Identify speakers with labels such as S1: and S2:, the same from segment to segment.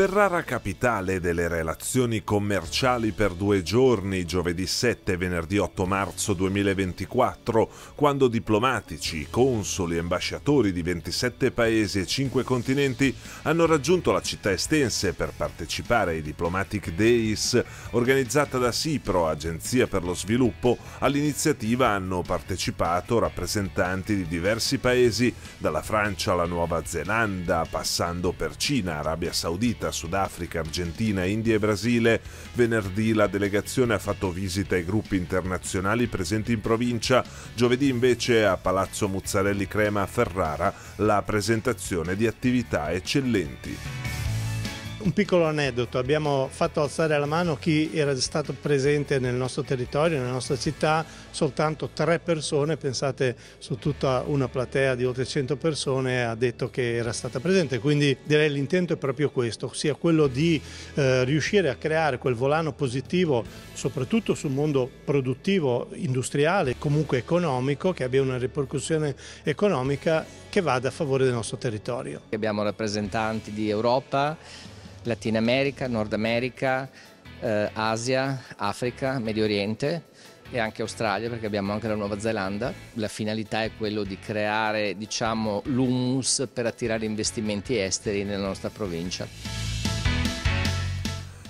S1: Ferrara capitale delle relazioni commerciali per due giorni, giovedì 7 e venerdì 8 marzo 2024, quando diplomatici, consoli e ambasciatori di 27 paesi e 5 continenti hanno raggiunto la città estense per partecipare ai Diplomatic Days, organizzata da Cipro, Agenzia per lo Sviluppo. All'iniziativa hanno partecipato rappresentanti di diversi paesi, dalla Francia alla Nuova Zelanda, passando per Cina, Arabia Saudita, Canada, Sudafrica, Argentina, India e Brasile, venerdì la delegazione ha fatto visita ai gruppi internazionali presenti in provincia, giovedì invece a Palazzo Muzzarelli Crema a Ferrara la presentazione di attività eccellenti.
S2: Un piccolo aneddoto, abbiamo fatto alzare la mano chi era stato presente nel nostro territorio, nella nostra città, soltanto tre persone, pensate su tutta una platea di oltre 100 persone ha detto che era stata presente, quindi direi l'intento è proprio questo, ossia quello di eh, riuscire a creare quel volano positivo soprattutto sul mondo produttivo, industriale, comunque economico, che abbia una ripercussione
S3: economica che vada a favore del nostro territorio. Abbiamo rappresentanti di Europa, Latina America, Nord America, eh, Asia, Africa, Medio Oriente e anche Australia perché abbiamo anche la Nuova Zelanda. La finalità è quello di creare diciamo, l'humus per attirare investimenti esteri nella nostra provincia.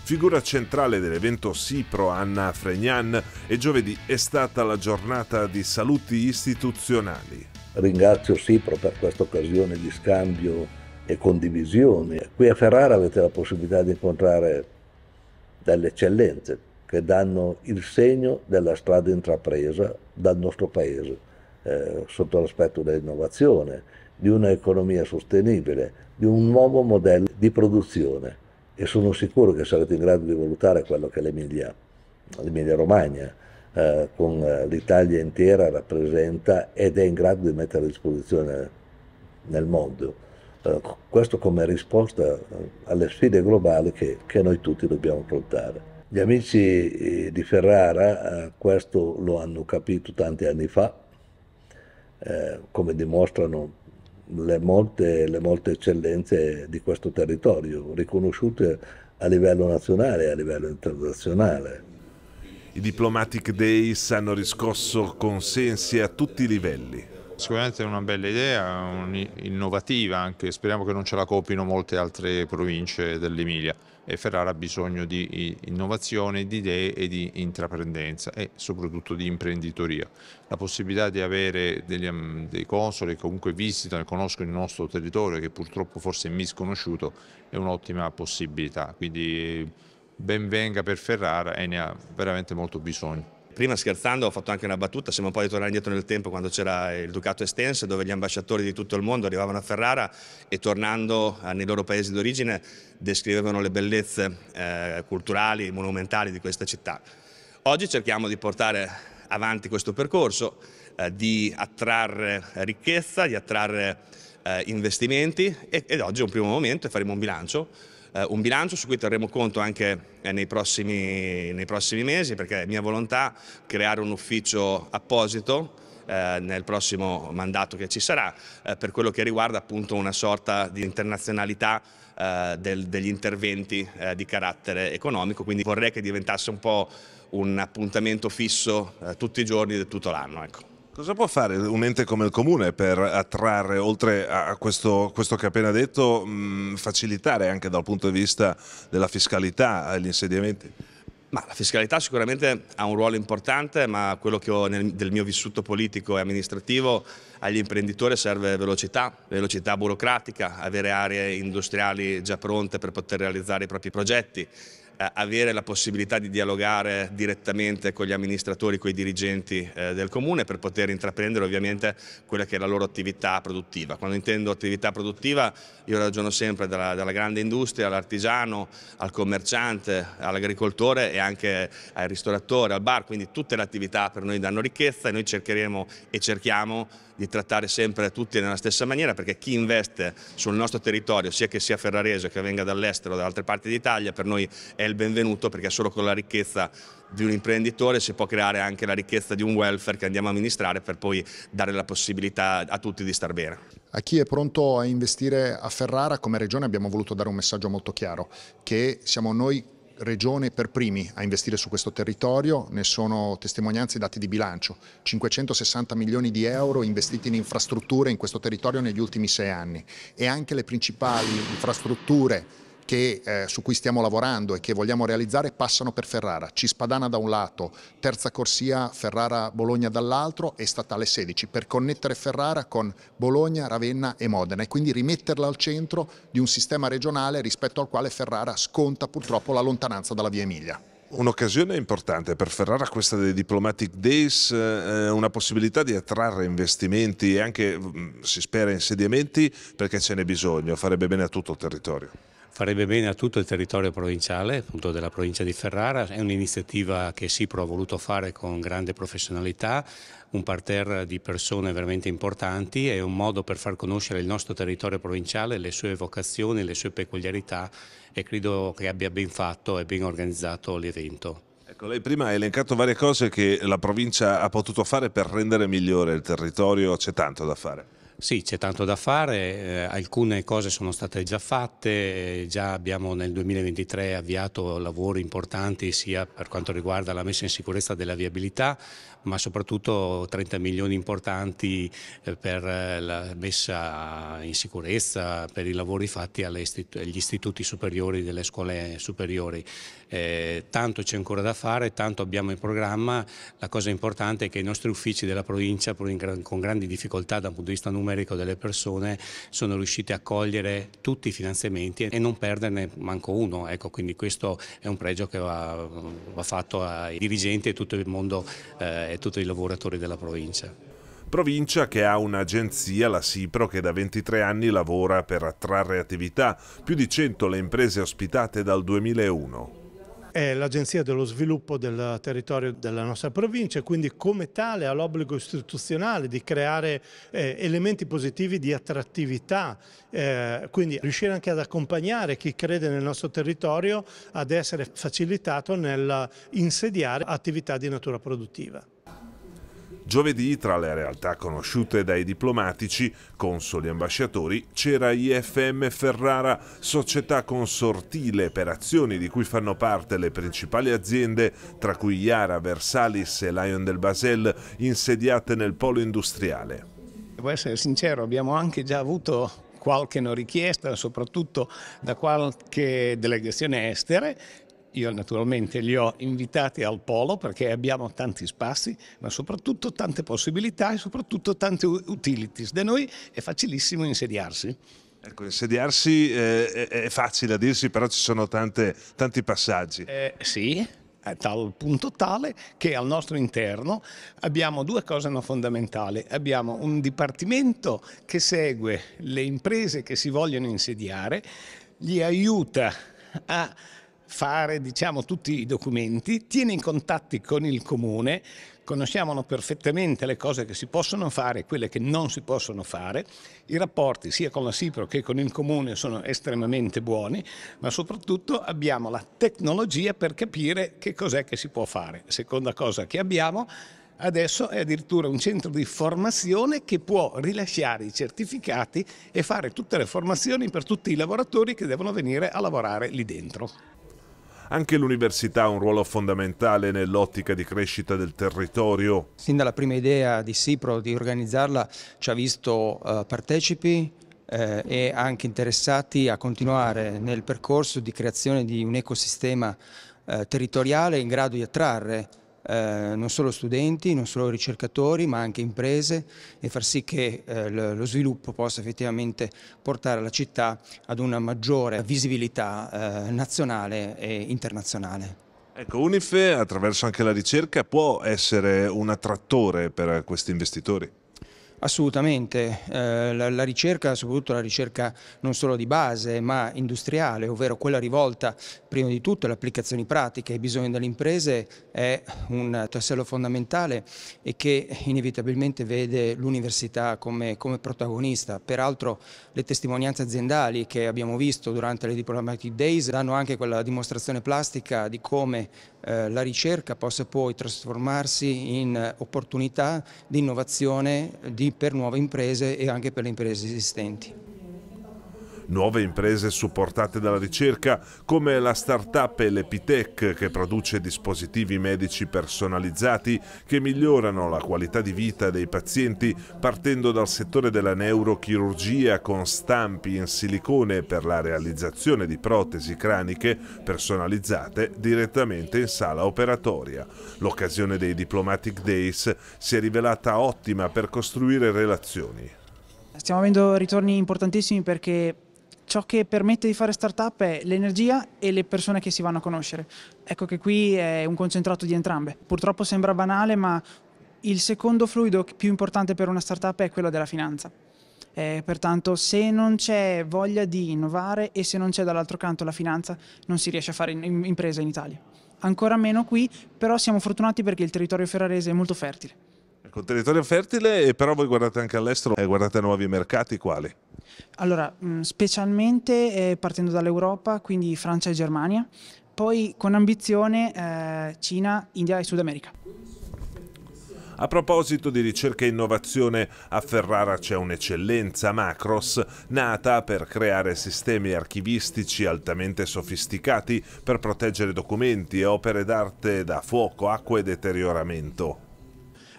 S1: Figura centrale dell'evento SIPRO Anna Fregnan e giovedì è stata la giornata di saluti istituzionali.
S4: Ringrazio SIPRO per questa occasione di scambio e condivisioni. Qui a Ferrara avete la possibilità di incontrare delle eccellenze che danno il segno della strada intrapresa dal nostro paese eh, sotto l'aspetto dell'innovazione, di un'economia sostenibile, di un nuovo modello di produzione e sono sicuro che sarete in grado di valutare quello che l'Emilia, l'Emilia Romagna eh, con eh, l'Italia intera rappresenta ed è in grado di mettere a disposizione nel mondo. Eh, questo come risposta eh, alle sfide globali che, che noi tutti dobbiamo affrontare. Gli amici eh, di Ferrara questo lo hanno capito tanti anni fa, eh, come dimostrano le molte, le molte, eccellenze di questo territorio, riconosciute a livello nazionale e a livello internazionale.
S1: I Diplomatic Days hanno riscosso consensi a tutti i livelli.
S5: Sicuramente è una bella idea, innovativa anche, speriamo che non ce la copino molte altre province dell'Emilia e Ferrara ha bisogno di innovazione, di idee e di intraprendenza e soprattutto di imprenditoria. La possibilità di avere degli, mm, dei consoli che comunque visitano e conoscono il nostro territorio che purtroppo forse è misconosciuto è un'ottima possibilità, quindi ben venga per Ferrara e ne ha veramente molto bisogno. Prima scherzando ho fatto anche una battuta, siamo poi tornati indietro nel tempo quando c'era il Ducato Estense dove gli ambasciatori di tutto il mondo arrivavano a Ferrara e tornando eh, nei loro paesi d'origine descrivevano le bellezze eh, culturali e monumentali di questa città. Oggi cerchiamo di portare avanti questo percorso, eh, di attrarre ricchezza, di attrarre eh, investimenti e, ed oggi è un primo momento e faremo un bilancio eh, un bilancio su cui terremo conto anche eh, nei, prossimi, nei prossimi mesi perché è mia volontà creare un ufficio apposito eh, nel prossimo mandato che ci sarà eh, per quello che riguarda appunto una sorta di internazionalità eh, degli interventi di carattere economico, quindi vorrei che diventasse un po' un appuntamento fisso tutti i giorni di tutto l'anno. Ecco.
S1: Cosa può fare un ente come il comune per attrarre, oltre a questo, questo che ha appena detto, mh, mm, facilitare anche dal punto di vista della fiscalità gli insediamenti?
S5: Ma la fiscalità sicuramente ha un ruolo importante, ma quello che ho nel, del mio vissuto politico e amministrativo agli imprenditori serve velocità, velocità burocratica, avere aree industriali già pronte per poter realizzare i propri progetti, eh, avere la possibilità di dialogare direttamente con gli amministratori, con i dirigenti eh, del comune per poter intraprendere ovviamente quella che è la loro attività produttiva. Quando intendo attività produttiva io ragiono sempre dalla, dalla grande industria all'artigiano, al commerciante, all'agricoltore e anche al ristoratore, al bar, quindi tutte le attività per noi danno ricchezza e noi cercheremo e cerchiamo di trattare sempre tutti nella stessa maniera perché chi investe sul nostro territorio, sia che sia ferrarese, che venga dall'estero o da altre parti d'Italia, per noi è il benvenuto perché solo con la ricchezza di un imprenditore si può creare anche la ricchezza di un welfare che andiamo a amministrare per poi dare la possibilità a tutti di star bene. A chi è pronto a investire a Ferrara come regione abbiamo voluto dare un messaggio molto chiaro che siamo noi regione per primi a investire su questo territorio, ne sono testimonianze i dati di bilancio, 560 milioni di euro investiti in infrastrutture in questo territorio negli ultimi sei anni e anche le principali infrastrutture che, eh, su cui stiamo lavorando e che vogliamo realizzare passano per Ferrara, Cispadana da un lato, terza corsia Ferrara-Bologna dall'altro e statale 16 per connettere Ferrara con Bologna, Ravenna e Modena e quindi rimetterla al centro di un sistema regionale rispetto al quale Ferrara sconta purtroppo la lontananza dalla via Emilia. Un'occasione importante per Ferrara questa
S1: dei Diplomatic Days, eh, una possibilità di attrarre investimenti e anche, mm, si spera, insediamenti perché ce n'è bisogno, farebbe bene a tutto il territorio
S6: farebbe bene a tutto il territorio provinciale, appunto della provincia di Ferrara, è un'iniziativa che Sipro ha voluto fare con grande professionalità, un parterre di persone veramente importanti, è un modo per far conoscere il nostro territorio provinciale, le sue vocazioni, le sue peculiarità e credo che abbia ben fatto e ben organizzato l'evento.
S1: Ecco, lei prima ha elencato varie cose che la provincia ha potuto fare per rendere migliore il territorio, c'è tanto da fare.
S6: Sì, c'è tanto da fare, eh, alcune cose sono state già fatte, eh, già abbiamo nel 2023 avviato lavori importanti sia per quanto riguarda la messa in sicurezza della viabilità, ma soprattutto 30 milioni importanti eh, per eh, la messa in sicurezza, per i lavori fatti agli istituti superiori delle scuole superiori. Eh, tanto c'è ancora da fare, tanto abbiamo in programma, la cosa importante è che i nostri uffici della provincia pur con grandi difficoltà dal punto di vista numerico delle persone sono riusciti a cogliere tutti i finanziamenti e non perderne manco uno, ecco, quindi questo è un pregio che va, va fatto ai dirigenti e tutto il
S1: mondo eh, e tutti i lavoratori della provincia provincia che ha un'agenzia, la Sipro, che da 23 anni lavora per attrarre attività, più di 100 le imprese ospitate dal 2001.
S2: È l'Agenzia dello sviluppo del territorio della nostra provincia, quindi come tale ha l'obbligo istituzionale di creare eh, elementi positivi di attrattività, eh, quindi riuscire anche ad accompagnare chi crede nel nostro territorio ad essere facilitato nell'insediare attività di natura produttiva.
S1: Giovedì, tra le realtà conosciute dai diplomatici, consoli e ambasciatori, c'era IFM Ferrara, società consortile per azioni di cui fanno parte le principali aziende, tra cui Iara, Versalis e Lion del Basel, insediate nel polo industriale.
S7: Devo essere sincero, abbiamo anche già avuto qualche richiesta, soprattutto da qualche delegazione estere io naturalmente li ho invitati al polo perché abbiamo tanti spazi, ma soprattutto tante possibilità e soprattutto tante utilities. Da noi
S1: è facilissimo insediarsi. Ecco, insediarsi eh, è facile a dirsi, però ci sono tante, tanti passaggi. Eh, sì, a tal punto tale che al
S7: nostro interno abbiamo due cose no fondamentali. Abbiamo un dipartimento che segue le imprese che si vogliono insediare, gli aiuta a fare diciamo, tutti i documenti, tiene in contatti con il comune, conosciamo perfettamente le cose che si possono fare e quelle che non si possono fare. I rapporti sia con la Cipro che con il Comune sono estremamente buoni, ma soprattutto abbiamo la tecnologia per capire che cos'è che si può fare. Seconda cosa che abbiamo adesso è addirittura un centro di formazione che può rilasciare i certificati e fare tutte le formazioni per tutti i lavoratori che devono venire a lavorare lì
S1: dentro. Anche l'università ha un ruolo fondamentale nell'ottica di crescita
S3: del territorio. Sin dalla prima idea di Sipro di organizzarla ci ha visto eh, partecipi, eh, e anche interessati a continuare nel percorso di creazione di un ecosistema eh, territoriale in grado di attrarre eh, non solo studenti, non solo ricercatori, ma anche imprese e far sì che eh, lo sviluppo possa effettivamente portare la città ad una maggiore visibilità eh, nazionale e internazionale.
S1: Ecco, Unife attraverso anche la ricerca può essere un attrattore per questi investitori?
S3: Assolutamente, eh, la, la, ricerca, soprattutto la ricerca non solo di base ma industriale, ovvero quella rivolta prima di tutto alle applicazioni pratiche e ai bisogni delle imprese è un tassello fondamentale e che inevitabilmente vede l'università come, come, protagonista. Peraltro le testimonianze aziendali che abbiamo visto durante le Diplomatic Days danno anche quella dimostrazione plastica di come eh, la ricerca possa poi trasformarsi in eh, opportunità di innovazione per nuove imprese e anche per le imprese esistenti.
S1: Nuove imprese supportate dalla ricerca come la startup Elepitech che produce dispositivi medici personalizzati che migliorano la qualità di vita dei pazienti partendo dal settore della neurochirurgia con stampi in silicone per la realizzazione di protesi craniche personalizzate direttamente in sala operatoria. L'occasione dei Diplomatic Days si è rivelata ottima per costruire relazioni.
S3: Stiamo avendo ritorni importantissimi perché ciò che permette di fare startup è l'energia e le persone che si vanno a conoscere. Ecco che qui è un concentrato di entrambe. Purtroppo sembra banale, ma il secondo fluido più importante per una startup è quello della finanza. Eh, pertanto se non c'è voglia di innovare e se non c'è dall'altro canto la finanza non si riesce a fare in, in, impresa in Italia. Ancora meno qui, però siamo fortunati perché il territorio ferrarese è molto fertile.
S1: Ecco, territorio fertile, però voi guardate anche all'estero, e eh, guardate nuovi mercati quali?
S3: Allora, mm, specialmente eh, partendo dall'Europa, quindi Francia e Germania, poi con ambizione eh, Cina, India e Sud America.
S1: A proposito di ricerca e innovazione, a Ferrara c'è un'eccellenza Macros, nata per creare sistemi archivistici altamente sofisticati per proteggere documenti e opere d'arte da fuoco, acqua e deterioramento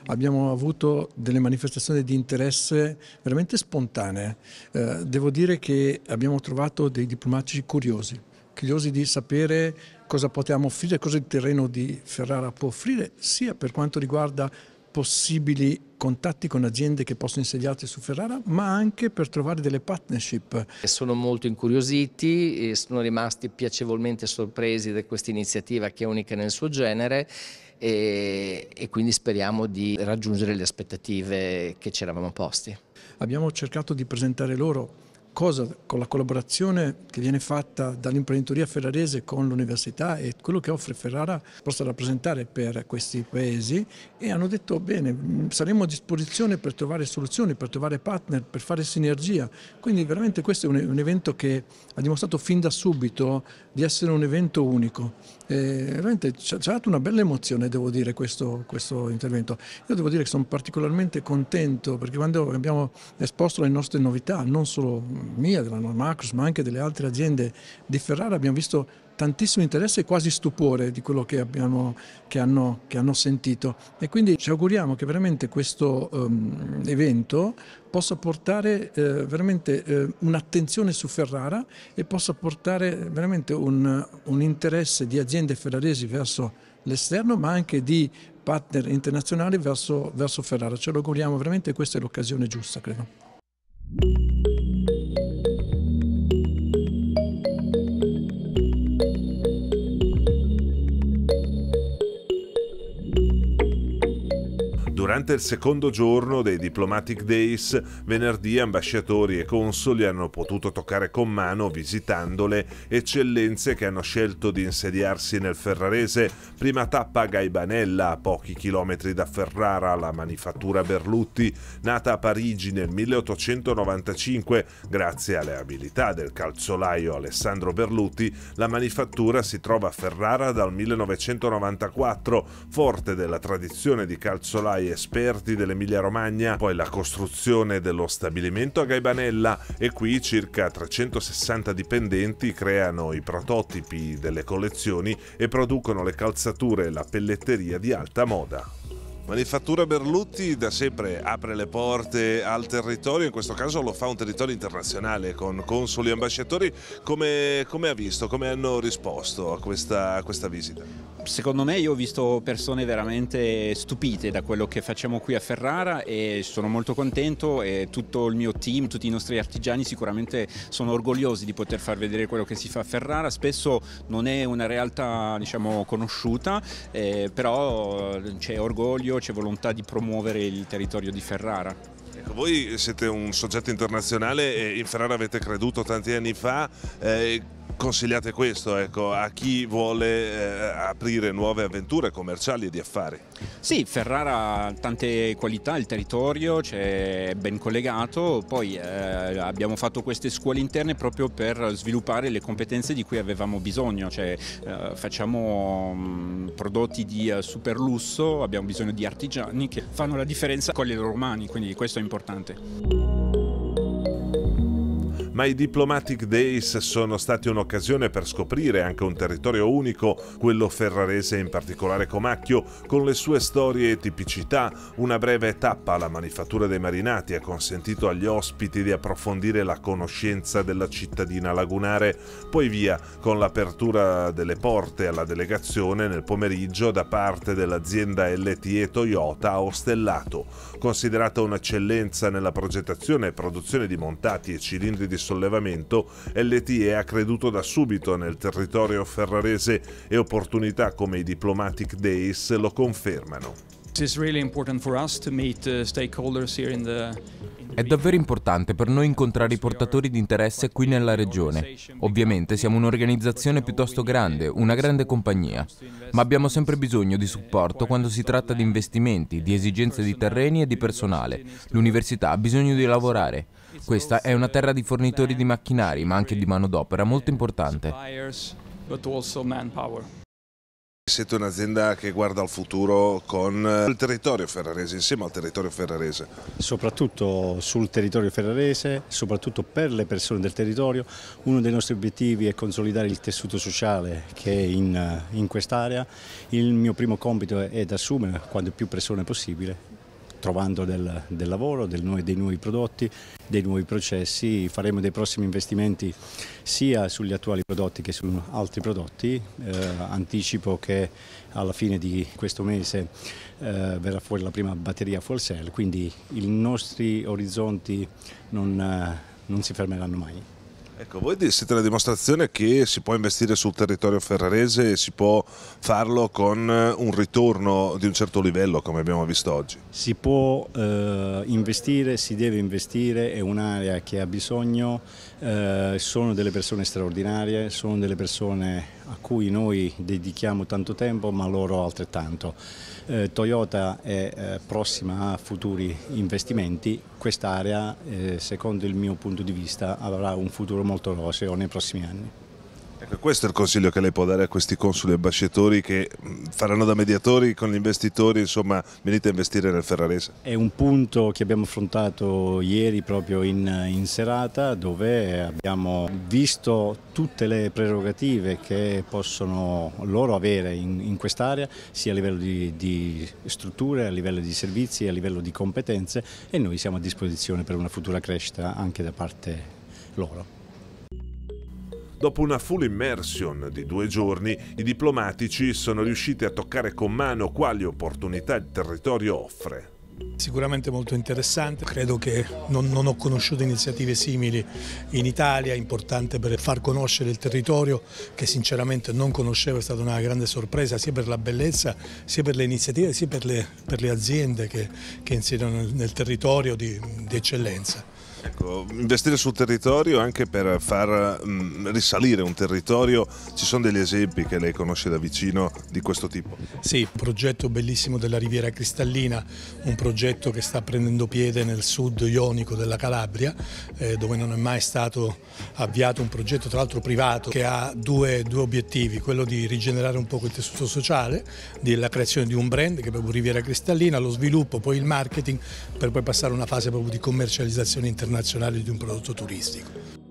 S8: abbiamo avuto delle manifestazioni di interesse veramente spontanee. Eh, devo dire che abbiamo trovato dei diplomatici curiosi, curiosi di sapere cosa potevamo offrire, cosa il terreno di Ferrara può offrire, sia per quanto riguarda possibili contatti con aziende che possono insediarsi su Ferrara, ma anche per trovare delle partnership.
S3: Sono molto incuriositi, e sono rimasti piacevolmente sorpresi da questa iniziativa che è unica nel suo genere e, e quindi speriamo di raggiungere le aspettative che ci eravamo posti.
S8: Abbiamo cercato di presentare loro cosa con la collaborazione che viene fatta dall'imprenditoria ferrarese con l'università e quello che offre Ferrara possa rappresentare per questi paesi e hanno detto bene mm, saremo a disposizione per trovare soluzioni, per trovare partner, per fare sinergia. Quindi veramente questo è un, un evento che ha dimostrato fin da subito di essere un evento unico. Eh, veramente ci ha dato una bella emozione, devo dire, questo, questo intervento. Io devo dire che sono particolarmente contento perché quando abbiamo esposto le nostre novità, non solo mia, della Normacus, ma anche delle altre aziende di Ferrara, abbiamo visto tantissimo interesse e quasi stupore di quello che, abbiamo, che, hanno, che hanno, sentito e quindi ci auguriamo che veramente questo um, evento possa portare eh, veramente eh, un'attenzione su Ferrara e possa portare veramente un, un interesse di aziende ferraresi verso l'esterno ma anche di partner internazionali verso, verso Ferrara. Ce lo auguriamo veramente questa è l'occasione giusta, credo.
S1: Durante il secondo giorno dei Diplomatic Days, venerdì ambasciatori e consoli hanno potuto toccare con mano, visitandole, eccellenze che hanno scelto di insediarsi nel Ferrarese, prima tappa a Gaibanella, a pochi chilometri da Ferrara, la manifattura Berlutti, nata a Parigi nel 1895 grazie alle abilità del calzolaio Alessandro Berlutti, la manifattura si trova a Ferrara dal 1994, forte della tradizione di calzolai e esperti dell'Emilia Romagna, poi la costruzione dello stabilimento a Gaibanella e qui circa 360 dipendenti creano i prototipi delle collezioni e producono le calzature e la pelletteria di alta moda. Manifattura Berlutti da sempre apre le porte al territorio, in questo caso lo fa un territorio internazionale con consoli e ambasciatori. Come, come ha visto, come hanno risposto a questa, a questa visita? Secondo me io ho visto persone veramente
S6: stupite da quello che facciamo qui a Ferrara e sono molto contento e tutto il mio team, tutti i nostri artigiani sicuramente sono orgogliosi di poter far vedere quello che si fa a Ferrara. Spesso non è una realtà diciamo, conosciuta, eh, però c'è orgoglio, c'è volontà di promuovere il territorio di Ferrara.
S1: Ecco, voi siete un soggetto internazionale e in Ferrara avete creduto tanti anni fa. Eh, consigliate questo ecco, a chi vuole eh, aprire nuove avventure commerciali e di affari? Sì, Ferrara ha tante qualità, il territorio è ben collegato, poi
S6: eh, abbiamo fatto queste scuole interne proprio per sviluppare le competenze di cui avevamo bisogno, cioè, eh, facciamo mh, prodotti di eh, super lusso, abbiamo bisogno di artigiani che fanno la differenza con le loro mani, quindi questo è importante
S1: ma i Diplomatic Days sono stati un'occasione per scoprire anche un territorio unico, quello ferrarese in particolare Comacchio, con le sue storie e tipicità. Una breve tappa alla manifattura dei marinati ha consentito agli ospiti di approfondire la conoscenza della cittadina lagunare, poi via con l'apertura delle porte alla delegazione nel pomeriggio da parte dell'azienda LTE Toyota a Ostellato, considerata un'eccellenza nella progettazione e produzione di montati e cilindri di sollevamento, LTE ha creduto da subito nel territorio ferrarese e opportunità come i Diplomatic Days lo confermano.
S8: It's really important for us to meet uh, stakeholders here in the
S1: è davvero importante
S8: per noi incontrare i portatori di interesse qui nella regione. Ovviamente siamo un'organizzazione piuttosto grande, una grande compagnia, ma abbiamo sempre bisogno di supporto quando si tratta di investimenti, di esigenze di terreni e di personale. L'università ha bisogno di lavorare. Questa è una terra di fornitori di macchinari, ma anche di manodopera molto importante.
S1: Siete un'azienda che guarda al futuro con eh, il territorio ferrarese, insieme al territorio ferrarese.
S9: Soprattutto sul territorio ferrarese, soprattutto per le persone del territorio, uno dei nostri obiettivi è consolidare il tessuto sociale che è in, eh, in quest'area. Il mio primo compito è, è ad assumere quante più persone possibile trovando del, del lavoro, del nuovo, dei nuovi prodotti, dei nuovi processi, faremo dei prossimi investimenti sia sugli attuali prodotti che su altri prodotti, eh, anticipo che alla fine di questo mese eh, verrà fuori la prima batteria full cell, quindi i nostri orizzonti non, eh, non si fermeranno mai.
S1: Ecco, voi siete la dimostrazione che si può investire sul territorio ferrarese e si può farlo con eh, un ritorno di un certo livello come abbiamo visto oggi.
S9: Si può eh, investire, si deve investire, è un'area che ha bisogno, eh, sono delle persone straordinarie, sono delle persone a cui noi dedichiamo tanto tempo ma loro altrettanto. Eh, Toyota è eh, prossima a futuri investimenti, quest'area eh, secondo il mio punto di vista avrà un futuro molto roseo nei prossimi anni.
S1: Ecco, questo è il consiglio che lei può dare a questi consuli e ambasciatori che mm, faranno da mediatori con gli investitori, insomma venite a investire nel Ferrarese.
S9: È un punto che abbiamo affrontato ieri proprio in, in serata dove abbiamo visto tutte le prerogative che possono loro avere in, in quest'area sia a livello di, di strutture, a livello di servizi, a livello di competenze e noi siamo a disposizione per una futura crescita anche da parte loro.
S1: Dopo una full immersion di due giorni, i diplomatici sono riusciti a toccare con mano quali opportunità il territorio offre.
S2: Sicuramente molto interessante, credo che non, non, ho conosciuto iniziative simili in Italia, importante per far conoscere il territorio che sinceramente non conoscevo, è stata una grande sorpresa sia per la bellezza, sia per le iniziative, sia per le, per le aziende che, che insistono nel, nel territorio di, di eccellenza.
S1: Ecco, investire sul territorio anche per far mh, mm, risalire un territorio, ci sono degli esempi che lei conosce da vicino di questo tipo?
S2: Sì, progetto bellissimo della Riviera Cristallina, un progetto che sta prendendo piede nel sud ionico della Calabria, eh, dove non è mai stato avviato un progetto tra l'altro privato che ha due, due obiettivi, quello di rigenerare un po' il tessuto sociale, della creazione di un brand che è proprio Riviera Cristallina, lo sviluppo, poi il marketing per poi passare a una fase proprio di commercializzazione internazionale internazionale di un prodotto turistico.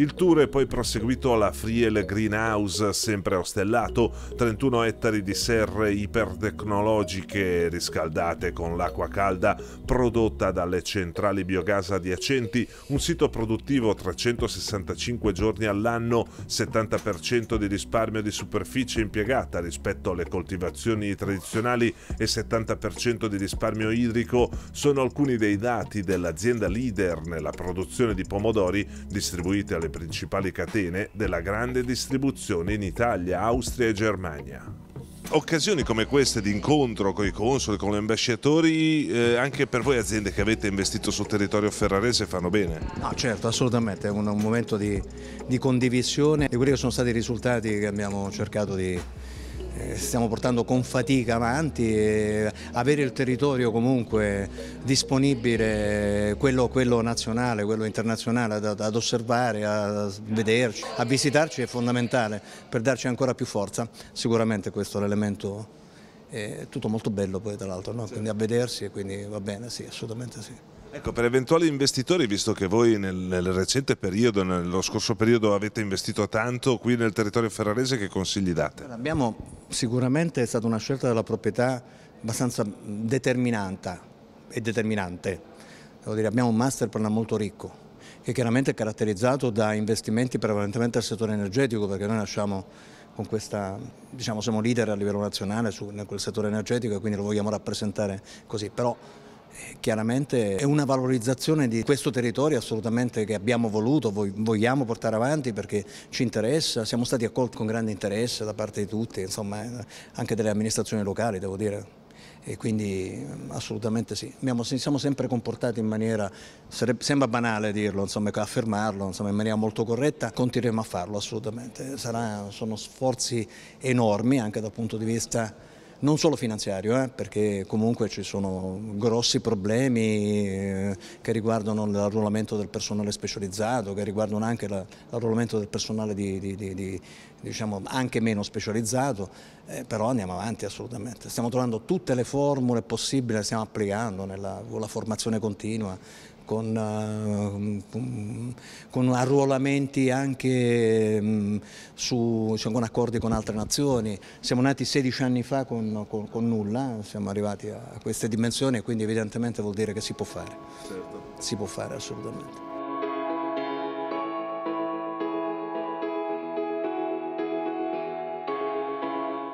S1: Il tour è poi proseguito alla Friel Greenhouse, sempre a Ostellato, 31 ettari di serre ipertecnologiche riscaldate con l'acqua calda prodotta dalle centrali biogas adiacenti, un sito produttivo 365 giorni all'anno, 70% di risparmio di superficie impiegata rispetto alle coltivazioni tradizionali e 70% di risparmio idrico sono alcuni dei dati dell'azienda leader nella produzione di pomodori distribuiti alle principali catene della grande distribuzione in Italia, Austria e Germania. Occasioni come queste di incontro con i consoli, con gli ambasciatori, eh, anche per voi aziende che avete investito sul territorio ferrarese fanno bene?
S10: No, certo, assolutamente, è un, un momento di, di condivisione di quelli che sono stati i risultati che abbiamo cercato di, stiamo portando con fatica avanti e avere il territorio comunque disponibile, quello, quello nazionale, quello internazionale ad, ad, osservare, a vederci, a visitarci è fondamentale per darci ancora più forza, sicuramente questo è l'elemento, è eh, tutto molto bello poi tra l'altro, no? quindi a vedersi e quindi va bene, sì, assolutamente sì.
S1: Ecco, per eventuali investitori, visto che voi nel, nel, recente periodo, nello scorso periodo avete investito tanto qui nel territorio ferrarese, che consigli date?
S10: Abbiamo sicuramente è stata una scelta della proprietà abbastanza mm, determinante e determinante. Dire, abbiamo un master plan molto ricco, che chiaramente è caratterizzato da investimenti prevalentemente al settore energetico, perché noi nasciamo con questa, diciamo, siamo leader a livello nazionale su, nel settore energetico e quindi lo vogliamo rappresentare così. Però chiaramente è una valorizzazione di questo territorio assolutamente che abbiamo voluto, vogliamo portare avanti perché ci interessa, siamo stati accolti con grande interesse da parte di tutti, insomma anche delle amministrazioni locali devo dire. E quindi mm, assolutamente sì, abbiamo, siamo sempre comportati in maniera, sembra banale dirlo, insomma, affermarlo insomma, in maniera molto corretta, continueremo a farlo assolutamente, Sarà, sono sforzi enormi anche dal punto di vista non solo finanziario, eh, perché comunque ci sono grossi problemi eh, che riguardano l'arruolamento del personale specializzato, che riguardano anche l'arruolamento del personale di, di, di, diciamo, anche meno specializzato eh, però andiamo avanti assolutamente. Stiamo trovando tutte le formule possibili, le stiamo applicando nella, con la formazione continua, con, eh, con, con arruolamenti anche mh, mm, su, cioè, con accordi con altre nazioni. Siamo nati 16 anni fa con, con nulla, siamo arrivati a, a queste dimensioni e quindi evidentemente vuol dire che si può fare. Certo. Si può fare assolutamente.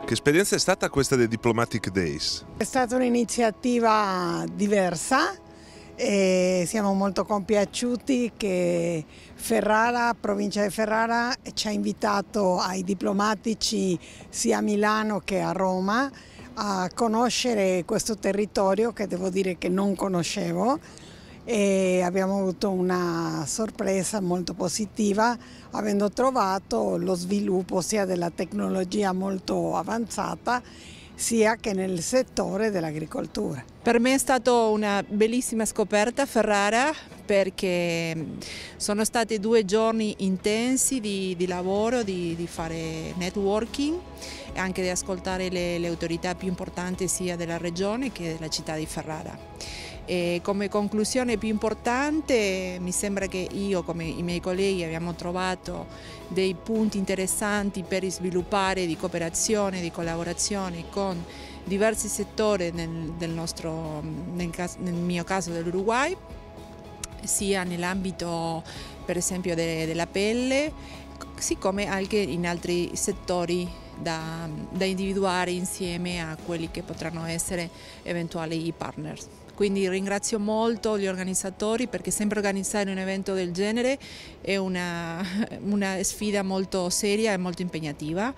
S1: Che esperienza è stata questa dei Diplomatic Days?
S3: È stata un'iniziativa diversa e siamo molto compiaciuti che Ferrara, provincia di Ferrara, ci ha invitato ai diplomatici sia a Milano che a Roma a conoscere questo territorio che devo dire che non conoscevo e abbiamo avuto una sorpresa molto positiva avendo trovato lo sviluppo sia della tecnologia molto avanzata sia che nel settore
S11: dell'agricoltura. Per me è stata una bellissima scoperta a Ferrara perché sono stati due giorni intensi di, di lavoro, di, di, fare networking e anche di ascoltare le, le autorità più importanti sia della regione che della città di Ferrara e eh, come conclusione più importante mi sembra che io come i miei colleghi abbiamo trovato dei punti interessanti per sviluppare di cooperazione, di collaborazione con diversi settori nel, del nostro, nel, caso, nel mio caso dell'Uruguay, sia nell'ambito per esempio de, della pelle, siccome anche in altri settori da, da individuare insieme a quelli che potranno essere eventuali partners quindi ringrazio molto gli organizzatori perché sempre organizzare un evento del genere è una, una sfida molto seria e molto impegnativa,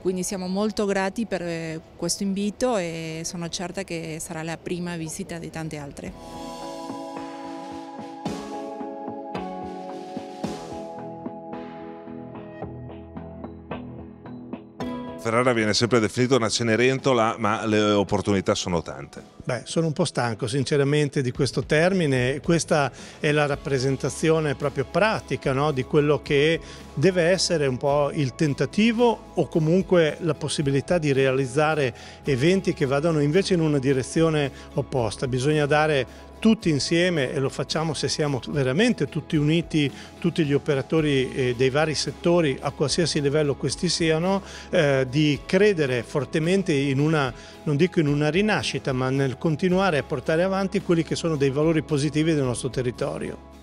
S11: quindi siamo molto grati per eh, questo invito e sono certa che sarà la prima visita di tante altre.
S1: Ferrara viene sempre definita una cenerentola, ma le opportunità sono tante.
S2: Beh, sono un po' stanco sinceramente di questo termine. Questa è la rappresentazione proprio pratica no? di quello che deve essere un po' il tentativo o comunque la possibilità di realizzare eventi che vadano invece in una direzione opposta. Bisogna dare tutti insieme e lo facciamo se siamo veramente tutti uniti, tutti gli operatori eh, dei vari settori a qualsiasi livello questi siano, eh, di credere fortemente in una, non dico in una rinascita, ma nel continuare a portare avanti quelli che sono dei valori positivi del nostro territorio.